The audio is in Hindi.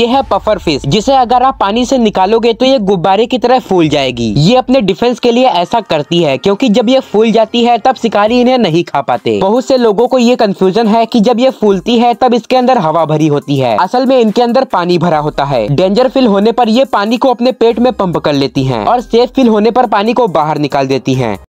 ये है पफर फिश जिसे अगर आप पानी से निकालोगे तो ये गुब्बारे की तरह फूल जाएगी ये अपने डिफेंस के लिए ऐसा करती है क्योंकि जब ये फूल जाती है तब शिकारी इन्हें नहीं खा पाते बहुत से लोगों को ये कंफ्यूजन है कि जब ये फूलती है तब इसके अंदर हवा भरी होती है असल में इनके अंदर पानी भरा होता है डेंजर फील होने पर ये पानी को अपने पेट में पंप कर लेती है और सेफ फील होने पर पानी को बाहर निकाल देती है